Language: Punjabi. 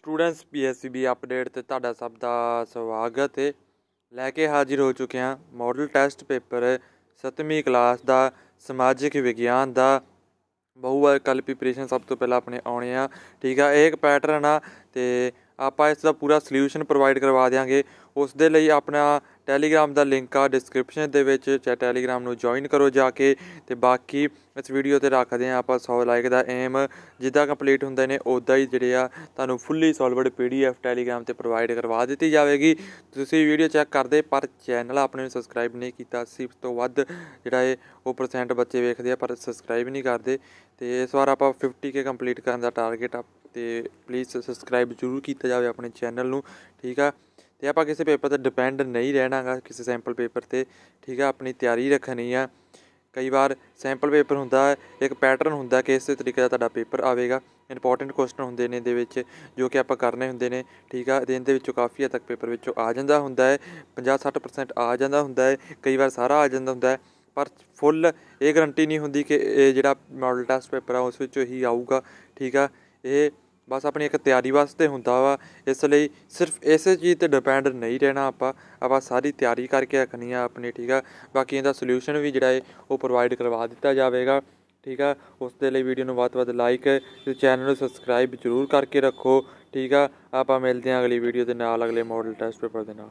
ਸਟੂਡੈਂਟਸ ਪੀਐਸਸੀਬੀ ਅਪਡੇਟ ਤੇ ਤੁਹਾਡਾ ਸਭ ਦਾ ਸਵਾਗਤ ਹੈ ਲੈ ਕੇ ਹਾਜ਼ਰ ਹੋ ਚੁੱਕੇ ਹਾਂ ਮਾਡਲ ਟੈਸਟ ਪੇਪਰ 7ਵੀਂ ਕਲਾਸ ਦਾ ਸਮਾਜਿਕ ਵਿਗਿਆਨ ਦਾ ਬਹੁਵਾਰ ਕਲਪੀ ਪ੍ਰੀਪਰੇਸ਼ਨ ਸਭ ਤੋਂ ਪਹਿਲਾਂ ਆਪਣੇ ਆਉਣੇ ਆ ਠੀਕ ਆ ਇਹ ਇੱਕ ਪੈਟਰਨ ਆ ਤੇ ਆਪਾਂ ਇਸ ਦਾ ਪੂਰਾ ਸੋਲੂਸ਼ਨ ਪ੍ਰੋਵਾਈਡ ਕਰਵਾ ਦੇਾਂਗੇ ਉਸ ਦੇ ਲਈ ਆਪਣਾ ਟੈਲੀਗ੍ਰਾਮ ਦਾ ਲਿੰਕ ਆ ਡਿਸਕ੍ਰਿਪਸ਼ਨ ਦੇ ਵਿੱਚ ਚਾ ਟੈਲੀਗ੍ਰਾਮ ਨੂੰ ਜੁਆਇਨ ਕਰੋ ਜਾ ਕੇ ਤੇ ਬਾਕੀ ਇਸ ਵੀਡੀਓ ਤੇ ਰੱਖਦੇ ਆ ਆਪਾਂ 100 ਲਾਈਕ ਦਾ ਏਮ ਜਿੱਦਾਂ ਕੰਪਲੀਟ ਹੁੰਦੇ ਨੇ ਉਦਾਂ ਹੀ ਜਿਹੜੇ ਆ ਤੁਹਾਨੂੰ ਫੁੱਲੀ ਸੋਲਵਡ ਪੀਡੀਐਫ ਟੈਲੀਗ੍ਰਾਮ ਤੇ ਪ੍ਰੋਵਾਈਡ ਕਰਵਾ ਦਿੱਤੀ ਜਾਵੇਗੀ ਤੁਸੀਂ ਵੀਡੀਓ ਚੈੱਕ ਕਰਦੇ ਪਰ ਚੈਨਲ ਆਪਣੇ ਨੂੰ ਸਬਸਕ੍ਰਾਈਬ ਨਹੀਂ ਕੀਤਾ ਸਿਰਫ ਤੋਂ ਵੱਧ ਜਿਹੜਾ ਇਹ ਉਹ ਪਰਸੈਂਟ ਬੱਚੇ ਵੇਖਦੇ ਆ ਪਰ ਸਬਸਕ੍ਰਾਈਬ ਨਹੀਂ ਕਰਦੇ ਤੇ ਇਸ ਵਾਰ ਆਪਾਂ 50k ਕੰਪਲੀਟ ਕਰਨ ਦਾ ਟਾਰਗੇਟ ਤੇ ਪਲੀਜ਼ ਸਬਸਕ੍ਰਾਈਬ ਜ਼ਰੂਰ ਕੀਤਾ ਜਾਵੇ ਆਪਣੇ ਚੈਨਲ ਨੂੰ ਠੀਕ ਆ ਤੇ ਆਪਾਂ ਕਿਸੇ ਪੇਪਰ ਤੇ ਡਿਪੈਂਡ ਨਹੀਂ ਰਹਿਣਾਗਾ ਕਿਸੇ ਸੈਂਪਲ ਪੇਪਰ ਤੇ ਠੀਕ ਆ ਆਪਣੀ ਤਿਆਰੀ ਰੱਖਣੀ ਆ ਕਈ ਵਾਰ ਸੈਂਪਲ ਪੇਪਰ ਹੁੰਦਾ ਇੱਕ ਪੈਟਰਨ ਹੁੰਦਾ ਕਿ ਇਸੇ ਤਰੀਕੇ ਦਾ ਤੁਹਾਡਾ ਪੇਪਰ ਆਵੇਗਾ ਇੰਪੋਰਟੈਂਟ ਕੁਐਸਚਨ ਹੁੰਦੇ ਨੇ ਦੇ ਵਿੱਚ ਜੋ ਕਿ ਆਪਾਂ ਕਰਨੇ ਹੁੰਦੇ ਨੇ ਠੀਕ ਆ ਦਿਨ ਦੇ ਵਿੱਚੋਂ ਕਾਫੀ ਹੱਦ ਤੱਕ ਪੇਪਰ ਵਿੱਚੋਂ ਆ ਜਾਂਦਾ ਹੁੰਦਾ ਹੈ 50-60% ਆ ਜਾਂਦਾ ਹੁੰਦਾ ਹੈ ਕਈ ਵਾਰ ਸਾਰਾ ਆ ਜਾਂਦਾ ਹੁੰਦਾ ਹੈ ਪਰ ਫੁੱਲ ਇਹ ਗਰੰਟੀ ਨਹੀਂ ਹੁੰਦੀ ਕਿ ਇਹ ਜਿਹੜਾ ਮਾਡਲ ਟੈਸਟ ਪੇਪਰ ਆ ਉਸ ਵਿੱਚੋਂ ਹੀ ਆਊਗਾ ਠੀਕ ਆ ਇਹ ਬਸ ਆਪਣੀ ਇੱਕ ਤਿਆਰੀ ਵਾਸਤੇ ਹੁੰਦਾ ਵਾ ਇਸ ਲਈ ਸਿਰਫ ਇਸੇ ਚੀਜ਼ ਤੇ ਡਿਪੈਂਡ ਨਹੀਂ ਰਹਿਣਾ ਆਪਾਂ ਆਪਾਂ ਸਾਰੀ ਤਿਆਰੀ ਕਰਕੇ ਰੱਖਣੀ ਆ ਆਪਣੀ ਠੀਕ ਆ ਬਾਕੀ ਇਹਦਾ ਸੋਲੂਸ਼ਨ ਵੀ ਜਿਹੜਾ ਹੈ ਉਹ ਪ੍ਰੋਵਾਈਡ ਕਰਵਾ ਦਿੱਤਾ ਜਾਵੇਗਾ ਠੀਕ ਆ ਉਸ ਦੇ ਲਈ ਵੀਡੀਓ ਨੂੰ ਬਹੁਤ-ਬਹੁਤ ਲਾਈਕ ਤੇ ਚੈਨਲ ਨੂੰ ਸਬਸਕ੍ਰਾਈਬ ਜ਼ਰੂਰ ਕਰਕੇ ਰੱਖੋ ਠੀਕ ਆ ਆਪਾਂ ਮਿਲਦੇ ਆਂ ਅਗਲੀ ਵੀਡੀਓ ਦੇ ਨਾਲ ਅਗਲੇ ਮਾਡਲ ਟੈਸਟ ਪੇਪਰ ਦੇ ਨਾਲ